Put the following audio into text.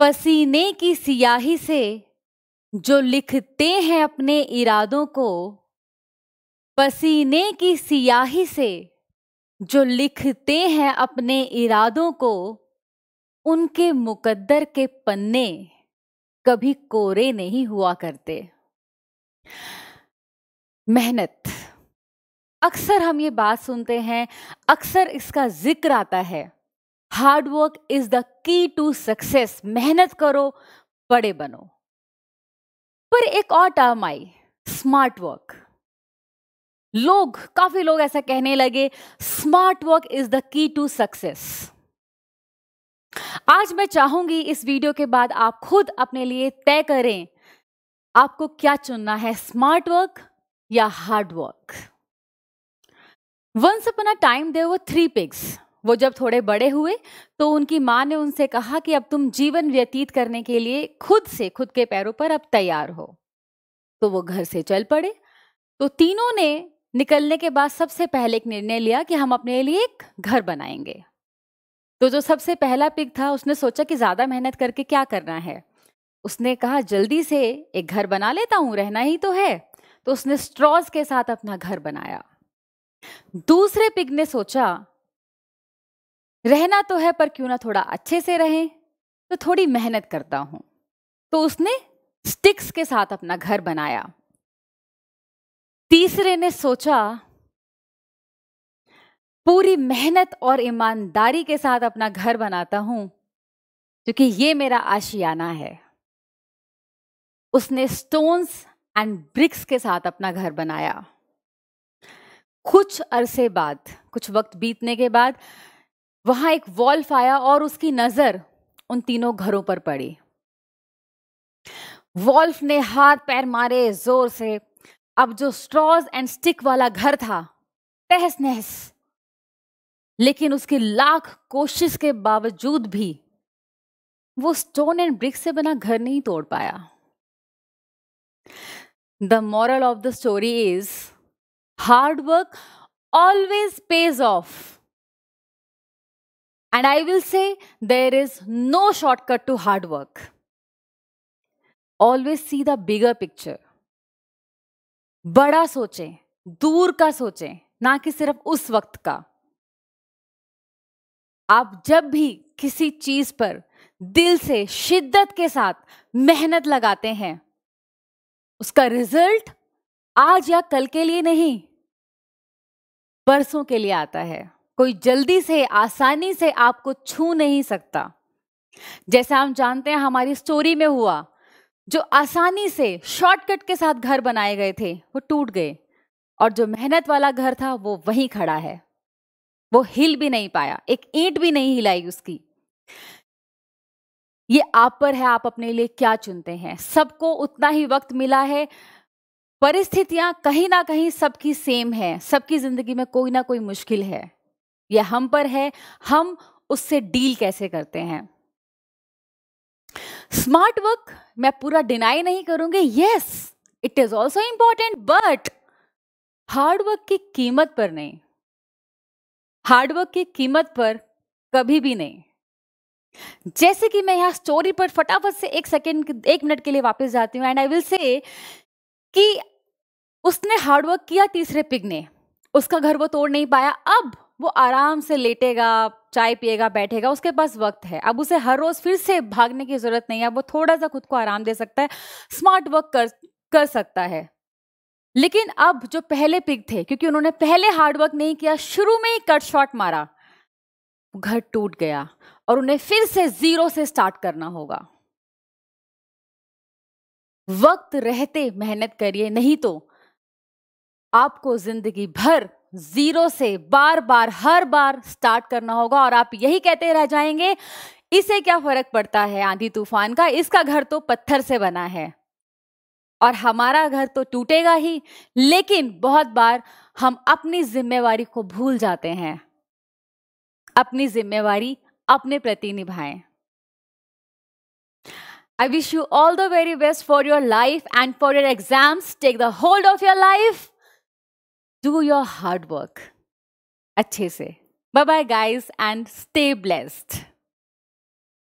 पसीने की सियाही से जो लिखते हैं अपने इरादों को पसीने की सियाही से जो लिखते हैं अपने इरादों को उनके मुकद्दर के पन्ने कभी कोरे नहीं हुआ करते मेहनत अक्सर हम ये बात सुनते हैं अक्सर इसका जिक्र आता है hard work is the key to success मेहनत करो बड़े बनो पर एक और टर्म आई स्मार्ट वर्क लोग काफी लोग ऐसा कहने लगे smart work is the key to success आज मैं चाहूंगी इस वीडियो के बाद आप खुद अपने लिए तय करें आपको क्या चुनना है स्मार्ट वर्क या hard work once upon a time there वो थ्री पिग्स वो जब थोड़े बड़े हुए तो उनकी माँ ने उनसे कहा कि अब तुम जीवन व्यतीत करने के लिए खुद से खुद के पैरों पर अब तैयार हो तो वो घर से चल पड़े तो तीनों ने निकलने के बाद सबसे पहले एक निर्णय लिया कि हम अपने लिए एक घर बनाएंगे तो जो सबसे पहला पिग था उसने सोचा कि ज़्यादा मेहनत करके क्या करना है उसने कहा जल्दी से एक घर बना लेता हूं रहना ही तो है तो उसने स्ट्रॉज के साथ अपना घर बनाया दूसरे पिग ने सोचा रहना तो है पर क्यों ना थोड़ा अच्छे से रहें तो थोड़ी मेहनत करता हूं तो उसने स्टिक्स के साथ अपना घर बनाया तीसरे ने सोचा पूरी मेहनत और ईमानदारी के साथ अपना घर बनाता हूं क्योंकि ये मेरा आशियाना है उसने स्टोन्स एंड ब्रिक्स के साथ अपना घर बनाया कुछ अरसे बाद कुछ वक्त बीतने के बाद वहां एक वॉल्फ आया और उसकी नजर उन तीनों घरों पर पड़ी वॉल्फ ने हाथ पैर मारे जोर से अब जो स्ट्रॉज एंड स्टिक वाला घर था तहस नहस लेकिन उसकी लाख कोशिश के बावजूद भी वो स्टोन एंड ब्रिक से बना घर नहीं तोड़ पाया the moral of the story is hard work always pays off And I will say there is no shortcut to hard work. Always see the bigger picture. बड़ा सोचें दूर का सोचें ना कि सिर्फ उस वक्त का आप जब भी किसी चीज पर दिल से शिद्दत के साथ मेहनत लगाते हैं उसका रिजल्ट आज या कल के लिए नहीं बरसों के लिए आता है कोई जल्दी से आसानी से आपको छू नहीं सकता जैसे हम जानते हैं हमारी स्टोरी में हुआ जो आसानी से शॉर्टकट के साथ घर बनाए गए थे वो टूट गए और जो मेहनत वाला घर था वो वहीं खड़ा है वो हिल भी नहीं पाया एक ईंट भी नहीं हिलाई उसकी ये आप पर है आप अपने लिए क्या चुनते हैं सबको उतना ही वक्त मिला है परिस्थितियां कहीं ना कहीं सबकी सेम है सबकी जिंदगी में कोई ना कोई मुश्किल है या हम पर है हम उससे डील कैसे करते हैं स्मार्ट वर्क मैं पूरा डिनाई नहीं करूंगी yes it is also important but hard work की कीमत पर नहीं हार्डवर्क की कीमत पर कभी भी नहीं जैसे कि मैं यहां स्टोरी पर फटाफट से एक सेकेंड एक मिनट के लिए वापस जाती हूं एंड आई विल से कि उसने हार्डवर्क किया तीसरे पिग ने उसका घर वो तोड़ नहीं पाया अब वो आराम से लेटेगा चाय पिएगा बैठेगा उसके पास वक्त है अब उसे हर रोज़ फिर से भागने की ज़रूरत नहीं है वो थोड़ा सा खुद को आराम दे सकता है स्मार्ट वर्क कर कर सकता है लेकिन अब जो पहले पिग थे क्योंकि उन्होंने पहले हार्डवर्क नहीं किया शुरू में ही कट शॉट मारा घर टूट गया और उन्हें फिर से जीरो से स्टार्ट करना होगा वक्त रहते मेहनत करिए नहीं तो आपको जिंदगी भर जीरो से बार बार हर बार स्टार्ट करना होगा और आप यही कहते रह जाएंगे इसे क्या फर्क पड़ता है आंधी तूफान का इसका घर तो पत्थर से बना है और हमारा घर तो टूटेगा ही लेकिन बहुत बार हम अपनी जिम्मेवारी को भूल जाते हैं अपनी जिम्मेवारी अपने प्रति निभाएं I wish you all the very best for your life and for your exams take the hold of your life do your hard work अच्छे से bye bye guys and stay blessed